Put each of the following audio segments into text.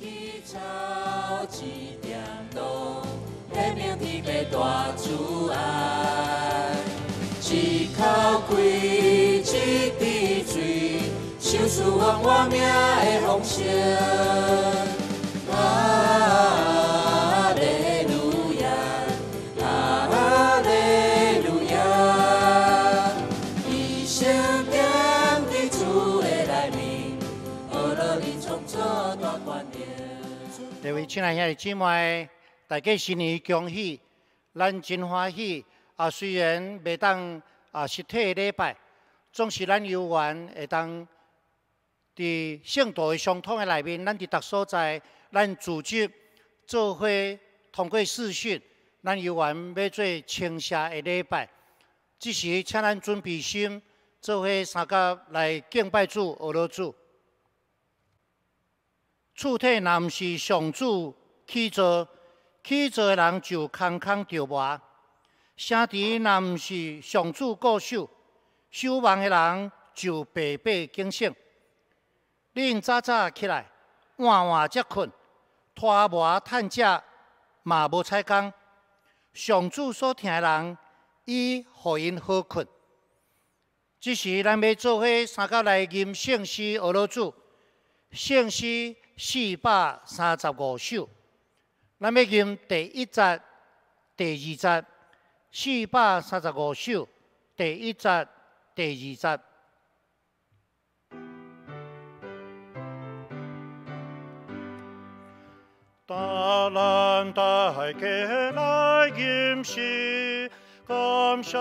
起草一点路，那明天的大自然。一口气，一滴水，修出我我命的洪声。亲爱的姊妹，大家新年恭喜，咱真欢喜。啊，虽然未当啊实体礼拜，总是咱有缘会当伫圣道的相通的内面，咱伫各所在，咱组织做伙通过视讯，咱有缘要做清切的礼拜。即时请咱准备心，做伙三个来敬拜主、俄罗斯。厝体若毋是上主起造，起造诶人就空空着无；城池若毋是上主固守，守望诶人就白白惊醒。恁早早起来，晚晚则困，拖磨趁食嘛无采工。上主所听诶人，伊互因好困。即时咱要做伙三脚来饮圣诗俄罗斯圣诗。四百三十五首，那要从第一集、第二集，四百三十五首，第一集、第二集。大咱大给爱的人时，感谢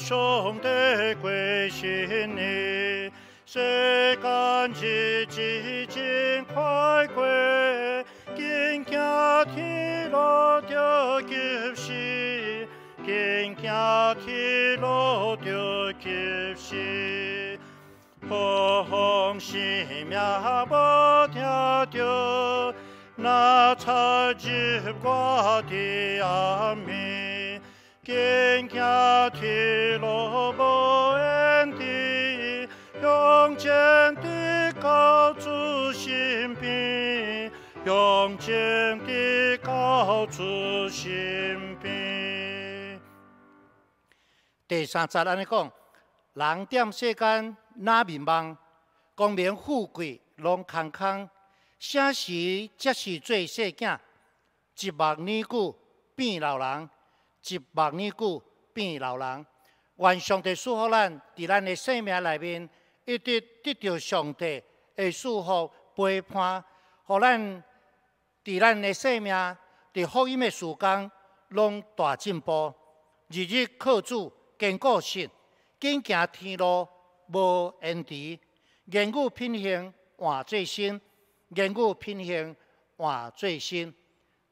上帝关心你。世间日日真快活，紧行去路就及时，紧行去路就及时。好风时苗不迢迢，那差只过的涯边，紧行去落无。坚定，靠住心边；用坚定，靠住心边。第三十安尼讲：人点世间哪名望，功名富贵拢空空；啥时则是做细囝，一目年久变老人，一目年久变老人。愿上帝赐予咱伫咱的生命内面。一直得到上帝的祝福陪伴，互咱伫咱的生命伫福音的时光，拢大进步。日日靠主坚固信，紧行天路无延迟。言语品行换最新，言语品行换最新。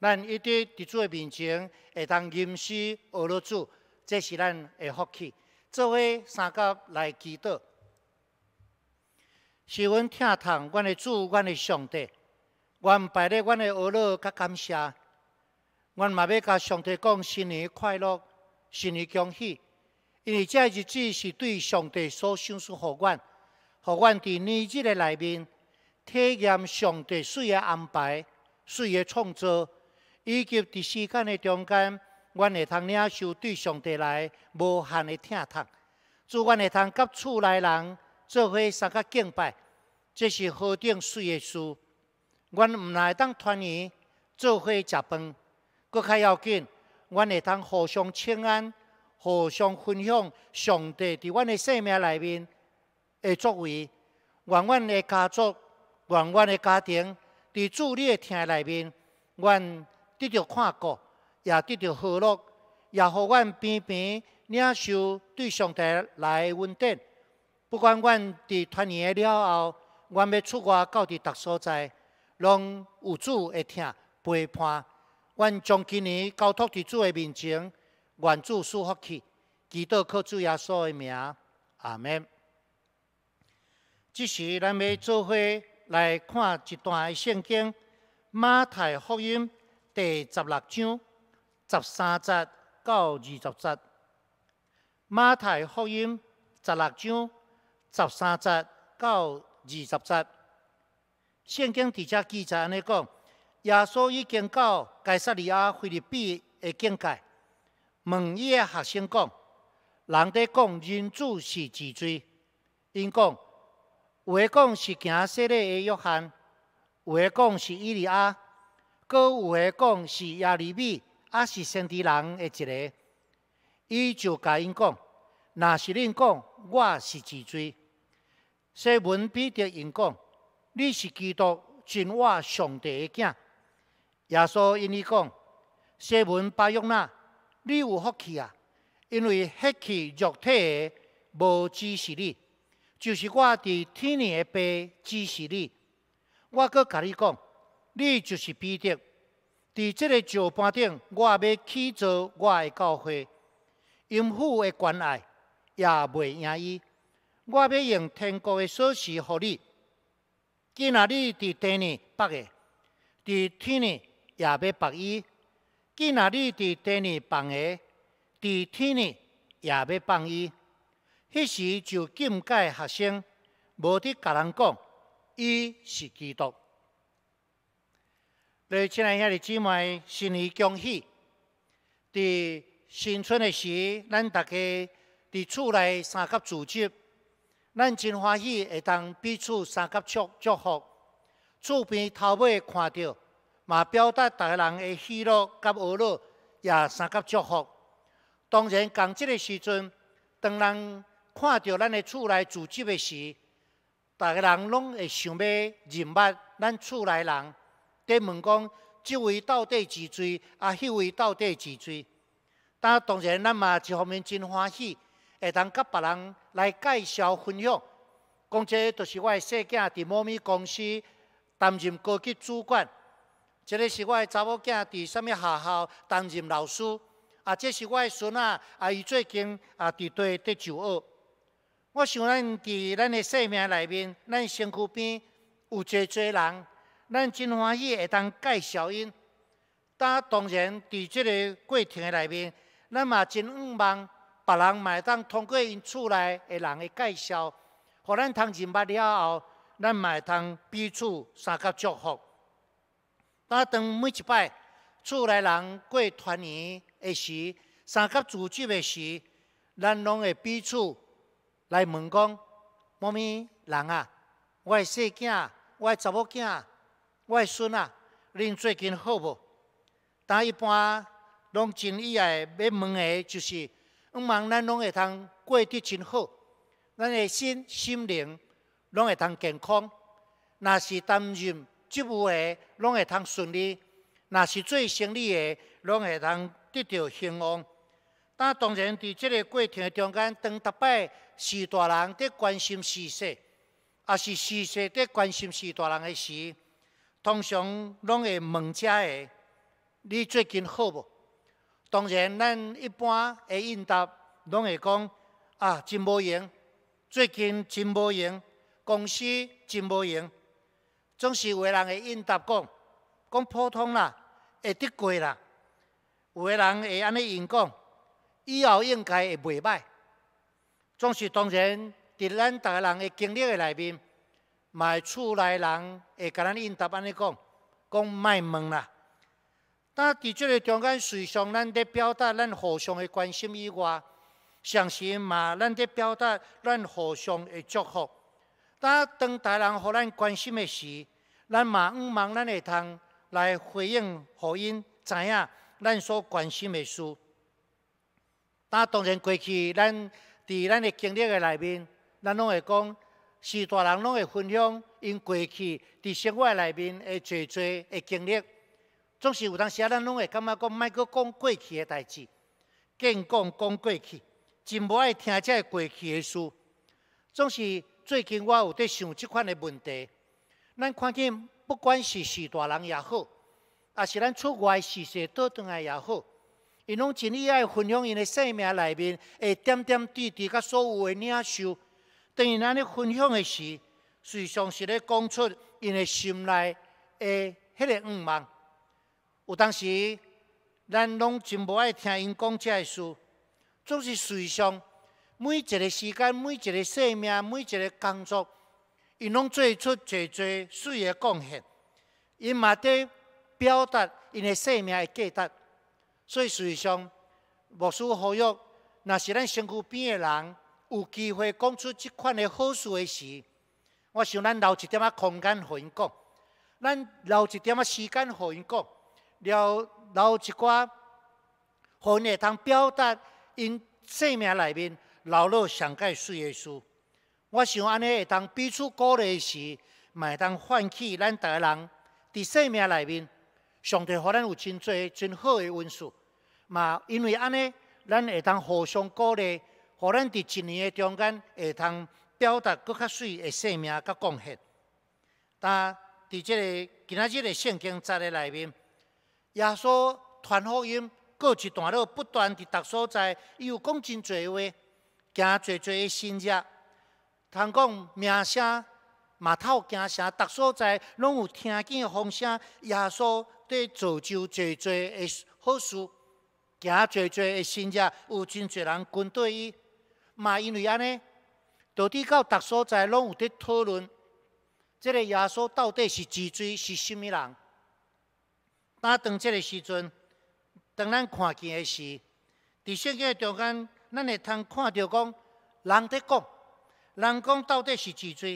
咱一直伫做面前会当吟诗和罗子，这是咱的福气。作为三角来祈祷。是阮疼痛，阮的主，阮的上帝，阮排咧，阮的阿乐佮感谢，阮嘛要甲上帝讲新年快乐，新年恭喜，因为这日子是对上帝所赏赐予阮，予阮伫年节的内面体验上帝水的安排、水的创造，以及伫时间的中间，阮会通领受对上帝来无限的疼痛，祝阮会通甲厝内人。做伙相加敬拜，这是好顶水的事。阮毋来当团圆，做伙食饭，佫较要紧。阮会当互相请安，互相分享上帝伫阮的生命内面的作为。阮阮的家族，阮阮的家庭，伫主日的听内面，阮得到看顾，也得到喜乐，也互阮平平领受对上帝来稳定。不管阮伫团圆了后，阮要出外到伫达所在，拢有主会听陪伴。阮从今年交托伫主的面前，愿主赐福去，祈祷靠主耶稣的名。阿门。即时咱要做伙来看一段诶圣经，《马太福音》第十六章十三节到二十节，《马太福音》十六章。十三节到二十节，圣经底只记载安尼讲：，耶稣已经到加撒利亚菲律宾的境界，问伊个学生讲：，人伫讲人主是自罪。因讲：，有的讲是行西奈嘅约翰，有的讲是伊利亚，佮有的讲是亚利米，啊是先知人的一个。伊就甲因讲：，若是恁讲，我是自罪。西门彼得因讲，你是基督，真我上帝的囝。”耶稣因你讲，西门巴约纳，你有福气啊！因为迄去肉体的，无支持你，就是我伫天上的父支持你。我搁甲你讲，你就是彼得。伫即个石板顶，我要建造我的教会。因父的关爱，也袂赢伊。我要用天国的所匙福利，今仔日伫第二八个，伫天呢也要白伊；今仔日伫第二放个，伫天呢也要放伊。迄时就境界学生，无伫甲人讲伊是基督。在亲爱兄弟姊妹，新年恭喜！伫新春的时，咱大家伫厝内三甲聚集。咱真欢喜会当彼此三甲祝祝福，厝边头尾看到，嘛表达大家人的喜乐甲哀乐也三甲祝福。当然讲这个时阵，当人看到咱的厝内住织的时，大家人拢会想要认捌咱厝内人，伫问讲即位到底几岁，啊，迄位到底几岁？但当然咱嘛一方面真欢喜。会当甲别人来介绍分享，讲即个就是我的细囝伫某咪公司担任高级主管，即个是我的查某囝伫什物学校担任老师，啊，这是我的孙仔，啊，伊最近啊伫对德就学。我想咱伫咱的生命内面，咱身躯边有济济人，咱真欢喜会当介绍因。但当然伫即个过程的内面，咱嘛真希望。别人会当通过因厝内的人的介绍，互咱通认识了后，咱会通彼此相佮祝福。当每一摆厝内人过团圆时、相佮聚集的时，咱拢会彼此来问讲：，某咪人啊，我细囝、我查某囝、我孙啊，恁最近好无？但一般拢真意爱要问的，就是。我们咱拢会通过得真好，咱的心心灵拢会通健康。若是担任职务的，拢会通顺利，若是做生意的，拢会通得到兴旺。但当然伫即个过程中间，当逐摆是大人伫关心事事，也是事事伫关心是大人的时，通常拢会问遮个，你最近好无？当然，咱一般会应答，拢会讲啊，真无用。最近真无用，公司真无用。总是有的人会应答讲，讲普通啦，会得过啦。有个人会安尼应讲，以后应该会袂歹。总是当然，在咱大家人的经历的内面，嘛，厝内人会可咱应答安尼讲，讲卖萌啦。但伫即个中间，随上咱伫表达咱互相的关心以外，相信嘛，咱伫表达咱互相的祝福。但当大人互咱关心的时，咱嘛毋忙，咱会通来回应互因知影咱所关心的事。但当然，过去咱伫咱的经历的内面，咱拢会讲，是大人拢会分享因过去伫生活内面的最多的经历。总是有当时，咱拢会感觉讲，莫阁讲过去诶代志，见讲讲过去，真无爱听即个过去诶事。总是最近，我有在想即款诶问题。咱看见不管是是大人也好，啊是咱出外时势倒转来也好，伊拢真热爱分享因诶生命内面诶点点滴滴甲所有诶领袖，等于咱咧分享诶时，实际上是咧讲出因诶心内诶迄个愿望。有当时，咱拢真无爱听因讲遮个事，总是随上每一个时间、每一个生命、每一个工作，因拢做出最最水个贡献，因嘛伫表达因个生命个价值。所以随上，无须呼吁，若是咱身躯边个人有机会讲出即款个好事个事，我想咱留一点仔空间予因讲，咱留一点仔时间予因讲。了，留一寡，互因会通表达因生命内面留了上界水的事。我想安尼会通彼此鼓励时，会通唤起咱逐个人伫生命内面，上帝互咱有真多真好的恩数。嘛，因为安尼，咱会通互相鼓励，互咱伫一年的中间会通表达搁较水的生命甲贡献。但伫即个今仔日个圣经节嘞内面，耶稣传福音过一段路，不断地达所在，伊有讲真侪话，行真侪的信迹。通讲名声、码头、行声，达所在拢有听见风声。耶稣对造就真侪的好事，行真侪的信迹，有真侪人跟对伊。嘛，因为安尼，到底到达所在拢有伫讨论，这个耶稣到底是是谁，是甚么人？当当这个时阵，当咱看见的是，伫圣经中间，咱会通看到讲，人伫讲，人讲到底是自罪。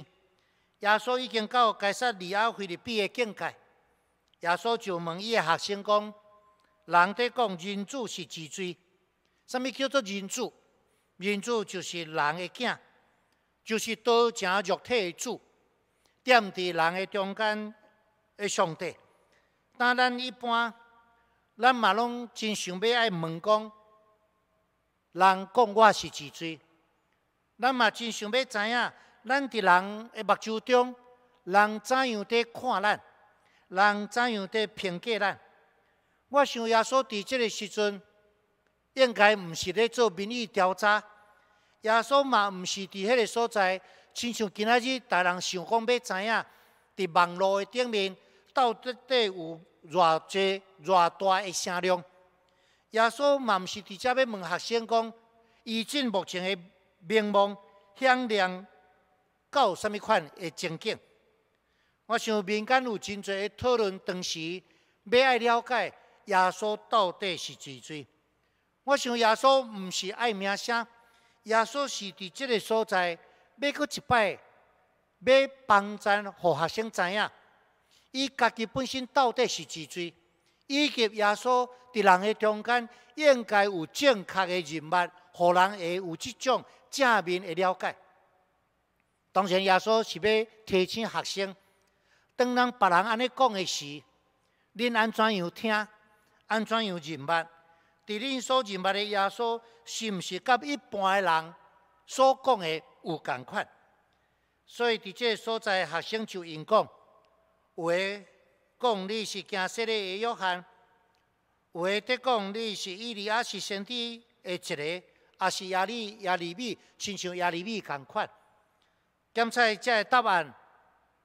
耶稣已经到解释利阿菲利比的境界，耶稣就问伊的学生讲，人伫讲，人主是自罪。什物叫做人主？人主就是人的囝，就是多正肉体的主，踮伫人的中间的上帝。但咱一般，咱嘛拢真想要爱问讲，人讲我是自罪，咱嘛真想要知影，咱伫人诶目睭中，人怎样伫看咱，人怎样伫评价咱。我想耶稣伫即个时阵，应该毋是伫做民意调查，耶稣嘛毋是伫迄个所在，亲像今仔日大人想讲要知影，伫网络诶顶面。到底有偌济、偌大诶声量？耶稣嘛，毋是直接要问学生讲，伊进目前诶名望响量够虾物款诶情景。我想民间有真侪的讨论，当时要爱了解耶稣到底是几岁？我想耶稣毋是爱名声，耶稣是伫即个所在，要阁一摆，要帮咱好学生知影。伊家己本身到底是几罪？以及耶稣伫人的中间，应该有正确的人物，互人会有即种正面的了解。当然，耶稣是要提醒学生，当人别人安尼讲的时，恁安怎样听，安怎样认物？伫恁所认物的耶稣，是毋是甲一般嘅人所讲的有共款？所以伫这个所在，学生就应讲。有的讲你是惊死的约翰，有的得讲你是伊利亚是身体的一个，也是亚利亚利米，亲像亚利米共款。检测这个答案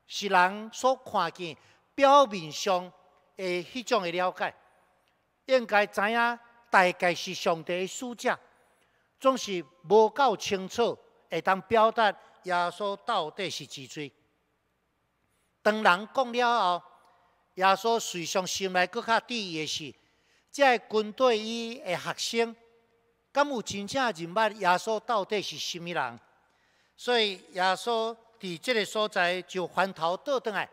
是人所看见表面上的迄种的了解，应该知影大概是上帝的使者，总是无够清楚会当表达耶稣到底是是谁。当人讲了后，耶稣随上心内佫较意的是，即个军队伊的学生，敢有真正认捌耶稣到底是甚物人？所以耶稣伫即个所在就翻头倒转来，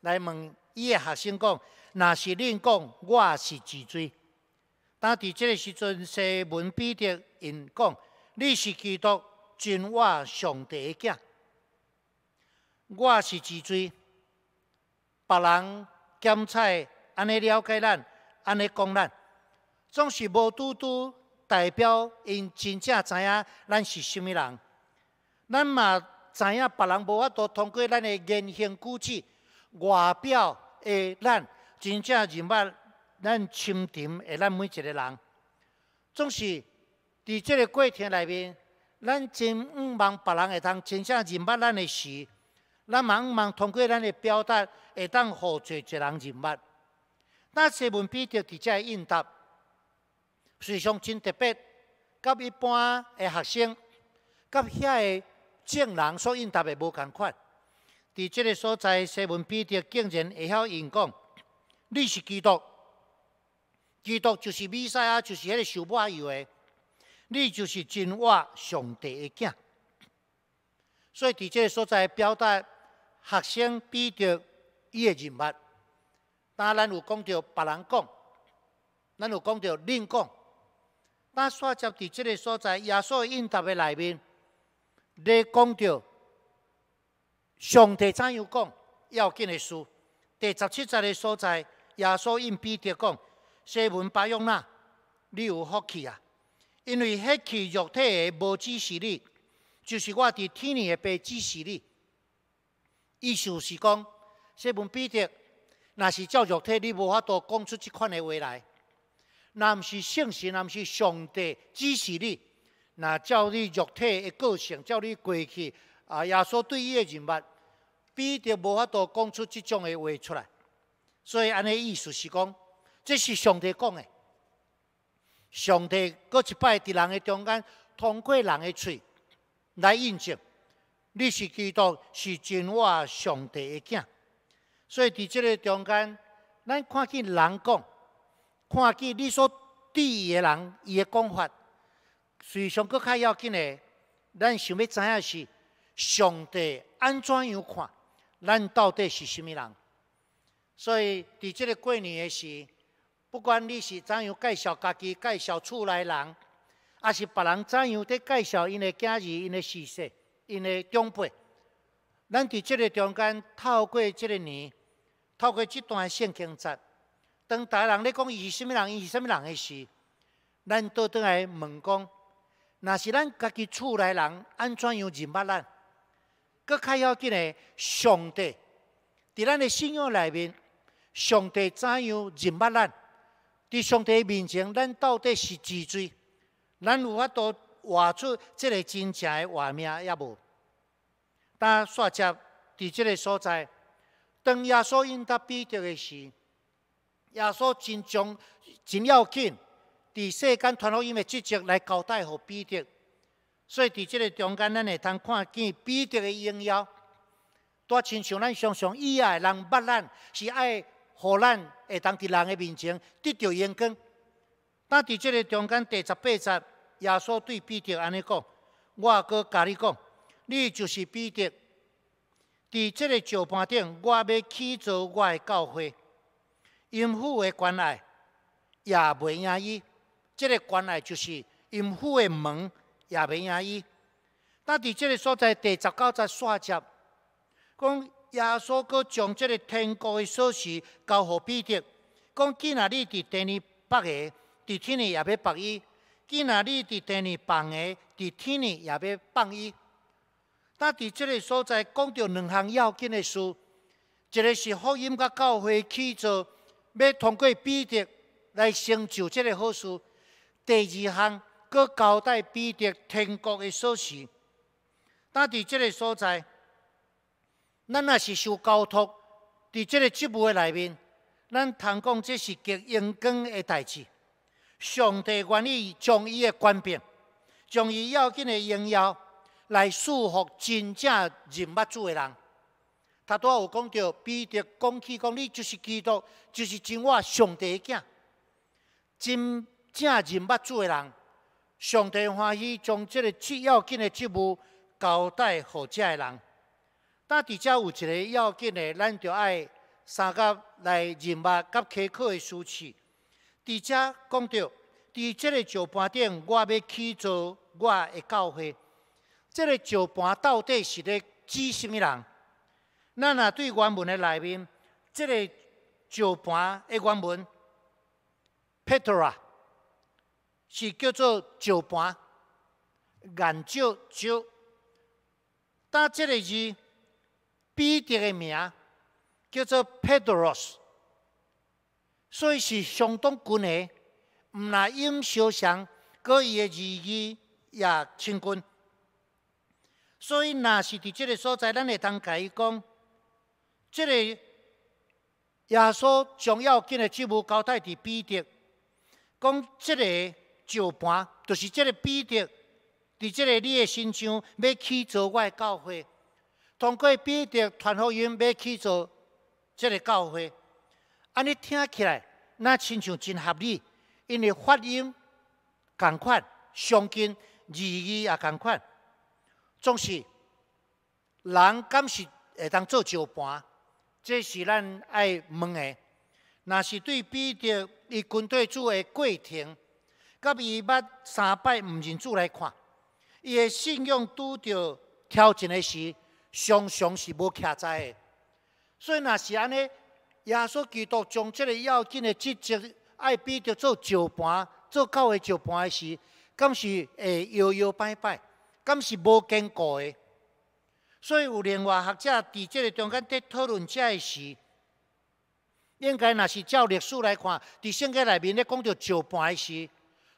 来问伊的学生讲：，若是恁讲，我是自罪。但伫即个时阵，西门彼得因讲：，你是基督，真我上帝的囝，我是自罪。别人检采安尼了解咱，安尼讲咱，总是无拄拄代表因真正知影咱是虾物人。咱嘛知影别人无法度通过咱的言行举止、外表，的咱真正认捌咱深沉，的咱每一个人。总是伫即个过程内面，咱真毋望别人会通真正认捌咱的事，咱嘛毋茫通过咱的表达。会当号侪一人认物，那西门彼得伫遮个应答，非上真特别，甲一般个学生，甲遐个正人所应答个无共款。伫即个所在，西门彼得竟然会晓用讲，你是基督，基督就是米赛亚，就是迄个受抹油个，你就是真话上帝个囝。所以伫即个所在表达，学生彼得。伊诶人捌。当咱有讲着别人讲，咱有讲着恁讲，当煞接伫即个所在，耶稣应答诶内面，咧讲着上帝怎样讲要紧的事。第十七节诶所在，耶稣应彼得讲：西门巴永纳，你有福气啊！因为迄起肉体诶无支持你，就是我伫天里个被支持你。意思是讲。说文彼得，若是照肉体，你无法度讲出即款的话来。若毋是圣神，若毋是上帝指示你，若照你肉体的个性，照你过去啊，耶稣对伊的认物，彼得无法度讲出即种的话出来。所以安尼意思，是讲，这是上帝讲的。上帝搁一摆伫人的中间，通过人的嘴来印证，你是基督，是真我上帝的囝。所以伫即个中间，咱看见人讲，看见你所知的人，伊的讲法，最上佫较要紧的，咱想要知影是上帝安怎样看，咱到底是甚么人？所以伫即个过年的时，不管你是怎样介绍家己，介绍厝内人，还是别人怎样伫介绍因的家儿、因的事实、因的长辈，咱伫即个中间透过即个年。透过这段圣经节，当大人咧讲伊是甚物人，伊是甚物人诶时，咱都得来问讲，若是咱家己厝内人安怎样认捌咱？搁较要紧诶，上帝伫咱诶信仰内面，上帝怎样认捌咱？伫上帝面前，咱到底是知罪？咱有法度画出即个真正诶画面，也无？当煞接伫即个所在。当耶稣应答彼得的时，耶稣真重、真要紧，伫世间传福音的职责来交代给彼得。所以伫即个中间，咱会通看见彼得的荣耀，多亲像咱常常以爱人捌咱，是爱互咱会当伫人的面前得到眼光。但伫即个中间第十八节，耶稣对彼得安尼讲：，我哥甲你讲，你就是彼得。伫即个石盘顶，我要起造我的教会。因父的关爱也袂容伊，这个关爱就是因父的门也袂赢伊。那伫即个所在第十九节续接，讲耶稣佫将即个天国的钥匙交互彼得。讲今日你伫第二白的伫天里也袂白伊；今日你伫第二傍的伫天里也袂放伊。他伫即个所在讲着两项要紧的事，一个是福音甲教会起造，要通过彼得来成就即个好事；第二项，佫交代彼得天国的所事。他伫即个所在，咱也是受交托，伫即个职务的内面，咱通讲这是极阳光的代志。上帝愿意将伊的官兵，将伊要紧的荣耀。来束缚真正认捌主的人，他都有讲到，彼得讲起讲，你就是基督，就是真我上帝的囝。真正认捌主的人，上帝欢喜将这个最要紧的职务交代予遮的人。但伫遮有一个要紧的，咱着爱三甲来认捌甲开靠的书处。伫遮讲到，伫这个石板顶，我要去做我的教会。这个石盘到底是咧指什么人？咱若对原文的内面，这个石盘的原文 p e t r a 是叫做石盘、岩石、石。但这个字彼得个名叫做 “Pedros”，所以是相当近的，毋若音相像，佮伊的字义也亲近。所以，若是伫即个所在，咱会当甲伊讲，即个耶稣重要紧的职务交代伫彼得，讲即个石盘，就是即个彼得伫即个你的身上要去做我的教会，通过彼得传福音要去做即个教会。安尼听起来，那亲像真合理，因为发音共款，相近，意义也共款。总是人敢是会当做石盘，这是咱爱问的。若是对比着伊军队做的过程，甲伊捌三摆毋认主来看，伊的信仰拄着挑战的时，常常是无徛在的。所以若是安尼，耶稣基督将这个要紧的职责爱比着做石盘，做高诶石盘的时，敢是会摇摇摆摆。敢是无经过的。所以有另外学者伫即个中间伫讨论即个事，应该若是照历史来看，伫圣经内面咧讲着照办的事，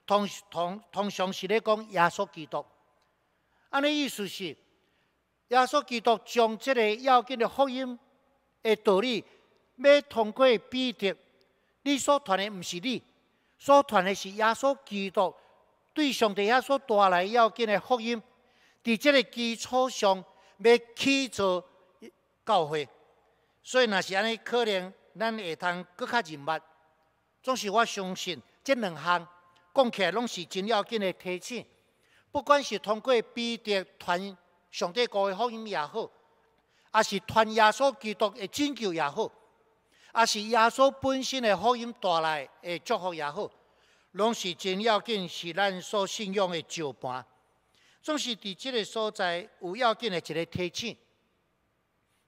通通通常是咧讲耶稣基督。安尼意思是，耶稣基督将即个要紧的福音的道理，要通过彼得，你所传的毋是你，所传的是耶稣基督对上帝耶稣带来要紧的福音。伫这个基础上，要去造教会，所以若是安尼可能咱会通更加认白。总是我相信，这两项讲起来拢是真要紧的提醒。不管是通过彼得传上帝国的福音也好，啊是传耶稣基督的拯救也好，啊是耶稣本身的福音带来的祝福也好，拢是真要紧，是咱所信仰的照盘。总是伫即个所在有要紧的一个提醒，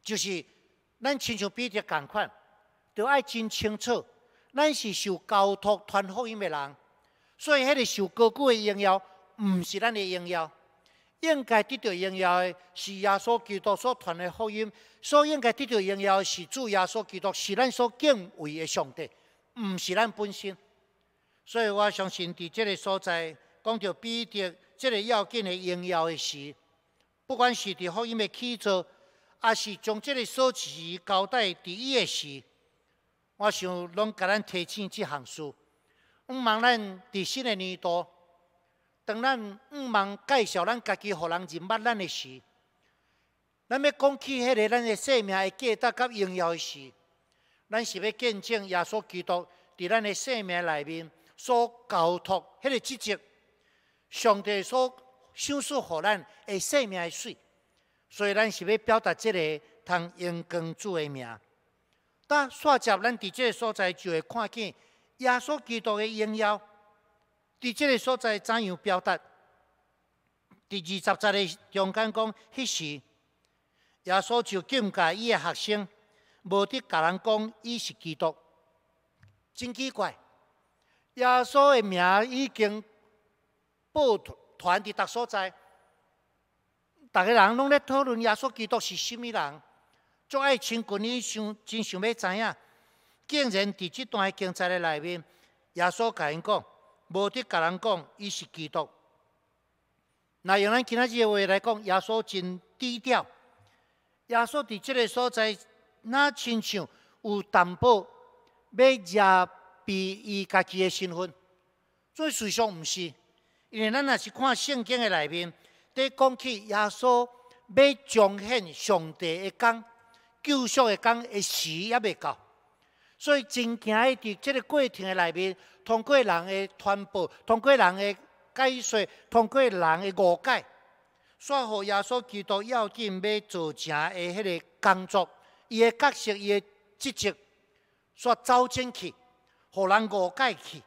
就是咱亲像彼得共款，要爱真清楚，咱是受交托传福音的人，所以迄个受高曲的荣耀，毋是咱的荣耀，应该得到应耀的是耶稣基督所传的福音，所以应该得到应耀的是主耶稣基督，是咱所敬畏的上帝，毋是咱本身。所以我相信伫即个所在讲着彼得。这个要紧的应要的事，不管是伫福音的起初，还是将这个数持交代第一的事，我想拢甲咱提醒一项事。毋忙咱伫新的年度，当咱毋忙介绍咱家己，互人认捌咱的事。咱要讲起迄个咱的生命的价值甲应要的事，咱是要见证耶稣基督伫咱的生命内面所交托迄个职责。上帝所赏赐予咱，的生命的水，所以咱是要表达即个，通用光的名。但选择咱伫即个所在就会看见耶稣基督的荣耀。伫即个所在怎样表达？第二十三个中间讲，迄时耶稣就警告伊的学生，无得甲人讲伊是基督。真奇怪，耶稣的名已经。报团伫呾所在，大家人拢咧讨论耶稣基督是甚物人？做爱亲观念想真想要知影。竟然伫这段个经材里内面，耶稣甲人讲，无得个人讲，伊是基督。那用咱今仔日个话来讲，耶稣真低调。耶稣伫即个所在，那亲像有淡薄要遮蔽伊家己的身份，最以事实上毋是。因为咱若是看圣经的内面，伫讲起耶稣要彰显上帝的工、救赎的工，的时也未到，所以真惊的伫这个过程的内面，通过人的传播，通过人的解说，通过人的误解，煞乎耶稣基督要紧要做成的迄个工作，伊的角色、伊的职责，煞走进去，互人误解去，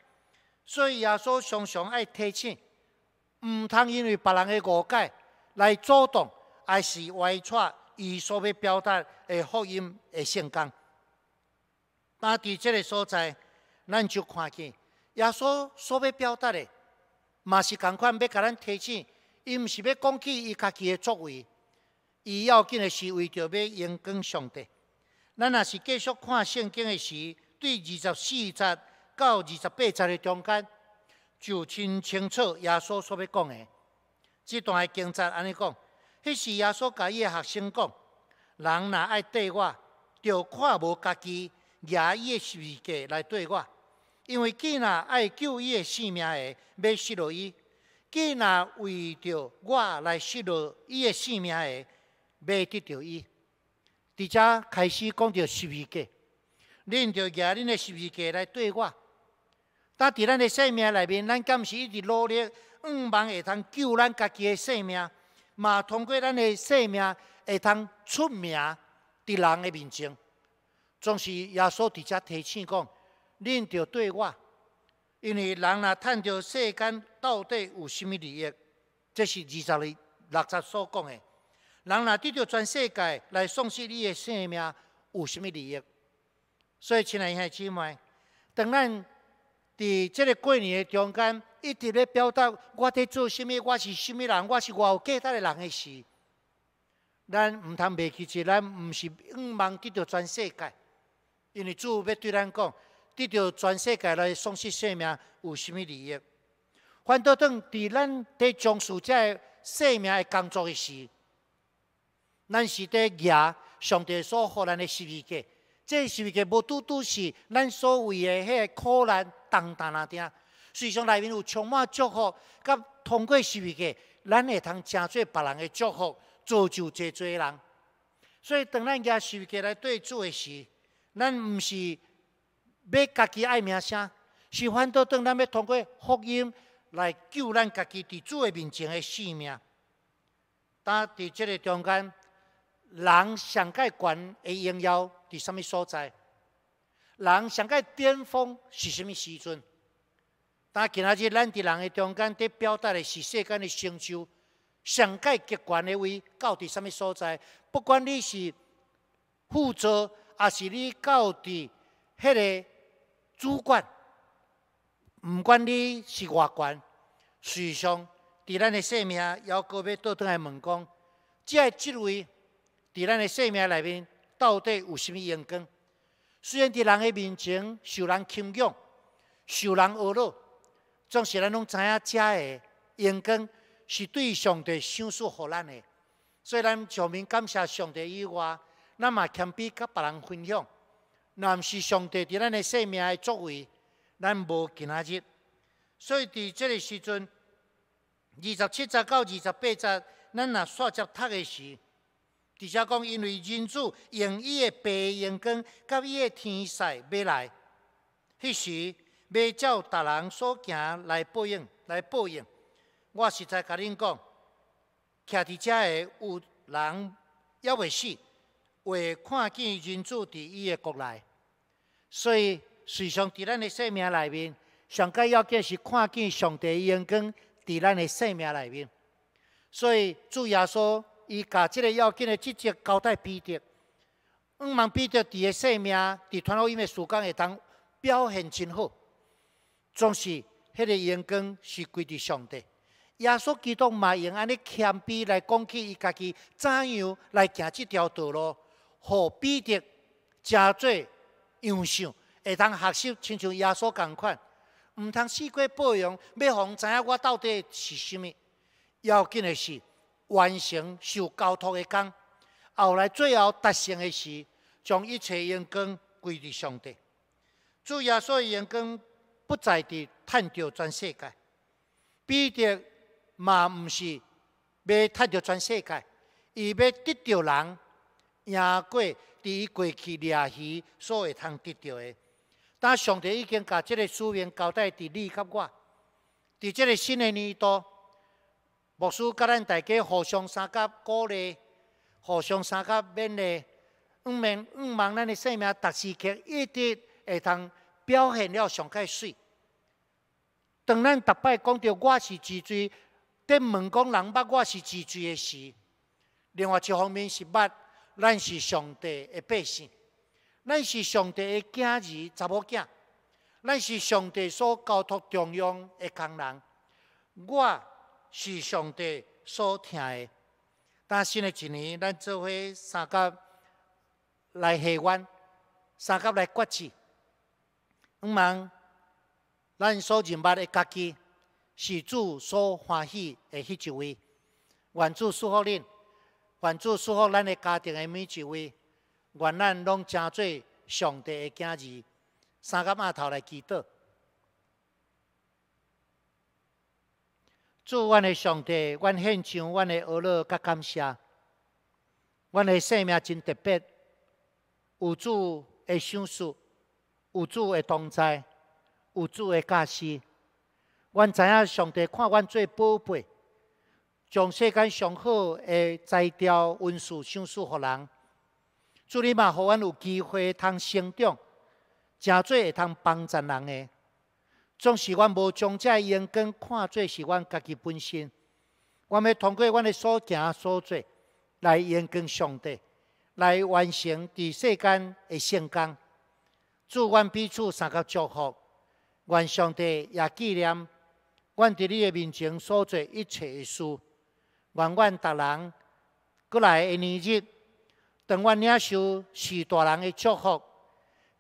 所以耶稣常常爱提醒。毋通因为别人的误解来阻挡，还是歪曲伊所欲表达的福音的性刚。那伫这个所在，咱就看见耶稣所欲表达的，嘛是赶快要甲咱提醒，伊毋是要讲起伊家己的作为，伊要紧的是为着要应跟上帝。咱若是继续看圣经的时，对二十四节到二十八节的中间。就真清楚，耶稣所要讲的这段的经章，安尼讲，迄是耶稣甲伊的学生讲，人若爱对我，就看无家己，拿伊的十字架来对我，因为佮仔爱救伊的性命的，要失落伊；佮仔为着我来失落伊的性命的，要得到伊。伫遮开始讲着十字架，恁就拿恁的十字架来对我。咱伫咱的生命内面，咱暂时直努力，毋茫会通救咱家己的生命，嘛通过咱的生命会通出名伫人的面前。总是耶稣直接提醒讲，恁着对我，因为人若探着世间到底有啥物利益，这是二十二六十所讲的。人若得到全世界来丧失你的生命，有什物利益？所以请爱的姊妹，等咱。伫即个过年诶中间，一直咧表达我伫做虾物，我是虾物人，我是我有价值诶人诶事。咱毋通忘记，即咱毋是唔忙得到全世界，因为主要对咱讲，得到全世界来丧失性命有虾物利益？反倒当伫咱伫从事家个生命工作诶时，咱是伫亚上帝所好咱诶十字架。这是一个无拄拄是咱所谓的迄个苦难当当啊，丁，实际上内面有充满祝福，甲通过是机个，咱会通争取别人的祝福，造就侪侪人。所以当咱家手机来对做的时，咱毋是要家己爱名声，是反倒当咱要通过福音来救咱家己地主的面前的性命。但伫即个中间，人上界悬的应耀。伫什物所在？人上界巅峰是甚物时阵？但今仔日咱伫人诶中间，伫表达诶是世间诶成就。上界极权诶位到底什物所在？不管你是负责，啊是你到底迄个主管，毋管你是外事实上，伫咱诶生命，犹阁要倒转来问讲，只系职位伫咱诶生命内面。到底有甚物眼光？虽然在人的面前受人轻用、受人恶落，总是咱拢知影，遮的眼光是对上帝先施苦咱的。以咱上面感谢上帝以外，咱嘛强比甲别人分享，那是上帝在咱的性命的作为，咱无今日。所以在即个时阵，二十七章到二十八章，咱若刷着读的是。底下讲，因为人主用伊的白阳光，甲伊的天使未来，迄时要照达人所行来报应，来报应。我实在甲恁讲，徛伫遮的有人要未死，会看见人主伫伊的国内。所以，时常伫咱的性命内面，上个要件是看见上帝阳光伫咱的性命内面。所以，主耶稣。伊甲即个要紧的直接交代彼得，毋茫彼得伫个生命伫传福音诶时间会当表现真好，总是迄个眼光是归伫上帝，耶稣基督嘛用安尼谦卑来讲起伊家己怎样来行即条道路，互彼得真侪样想会当学习亲像耶稣共款，毋通四乖八样，要互知影我到底是啥物要紧诶事。完成受交托的工，后来最后达成的是将一切恩光归于上帝。主要所以恩光不再地探着全世界，彼得嘛毋是要探着全世界，伊要得着人，赢过伫伊过去掠鱼所以通得着的。但上帝已经把这个书命交代伫你跟我，在这个新的年度。服师甲咱大家互相相甲鼓励，互相相甲勉励，毋免毋们咱的生命，逐时刻一直会通表现了上开水。当咱逐摆讲到我是主尊，伫问讲人捌我是主尊的时，另外一方面是捌，咱是上帝的百姓，咱是上帝的囝儿、查某囝，咱是上帝所交托中央的工人，我。是上帝所听的，但新的一年，咱做伙三加来许愿，三加来决志，唔忙，咱所认捌的家己是主所欢喜的迄一位，愿主祝福恁，愿主祝福咱的家庭的每一位，愿咱拢真做上帝的囝儿，三加码头来祈祷。祝阮的上帝，阮献上阮的阿乐，甲感谢。阮的生命真特别，有主的树，有主的同在，有主的驾驶。阮知影上帝看阮做宝贝，将世间上好的枝条、温树、树树予人，祝你嘛，予阮有机会通成长，真多会通帮咱人诶。总是阮无从这眼根看，做是阮家己本身。阮欲通过阮的所行所做，来研根上帝，来完成伫世间的圣工。祝阮彼此三个祝福，愿上帝也纪念阮伫你的面前所做一切的事。愿阮达人，过来一年日，等阮领受许大人的祝福，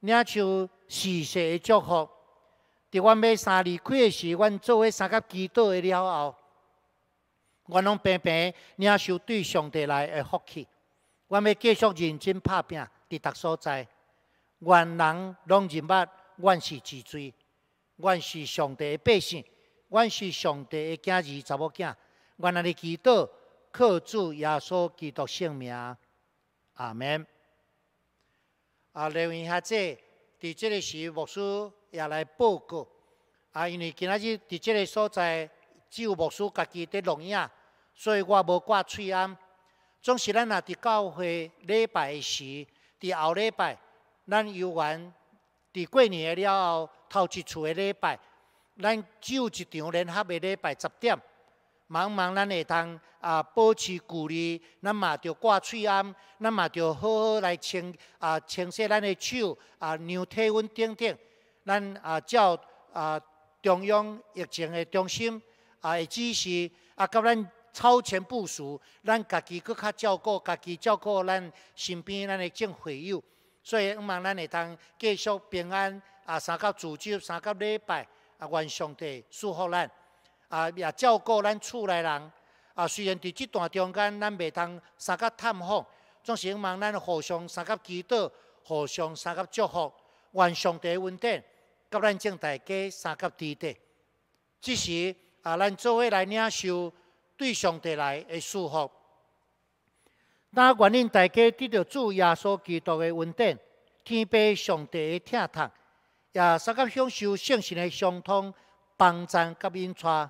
领受世世的祝福。伫阮要三离开时，阮做为三甲祈祷诶了后，阮拢平平领受对上帝来的福气。阮要继续认真拍拼伫逐所在，愿人拢认捌阮是罪罪，阮是上帝的百姓，阮是上帝的囝儿查某囝。阮安尼祈祷靠主耶稣基督性命。阿门。啊，来问下姐。伫这个时，牧师也来报告，啊，因为今仔日伫这个所在只有牧师家己伫录影，所以我无挂喙安。总是咱若伫教会礼拜时，伫后礼拜，咱游玩，伫过年了后头一次的礼拜，咱只有一场联合的礼拜十点。茫茫，咱会当啊保持距离，咱嘛着挂喙暗，咱嘛着好好来清啊清洗咱的手啊，量体温等等。咱啊照啊中央疫情的中心啊的支持啊，甲咱超前部署，咱家己佫较照顾，家己照顾咱身边咱的近好友。所以，茫茫，咱会当继续平安啊，三教主酒，三教礼拜啊，愿上帝祝福咱。啊，也照顾咱厝内人。啊，虽然伫这段中间，咱未通相甲探访，总是希望咱互相相甲祈祷，互相相甲祝福，愿上帝稳定，甲咱正大家相甲得的。这时啊，咱作为来领受对上帝来的祝福，当愿因，大家得到主耶稣基督的稳定，天父上帝的疼痛，也相甲享受圣神的相通，帮助甲引带。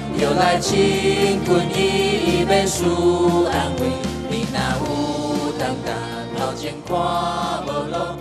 就来亲近伊，伊便舒安慰。你若有当头，前看无落。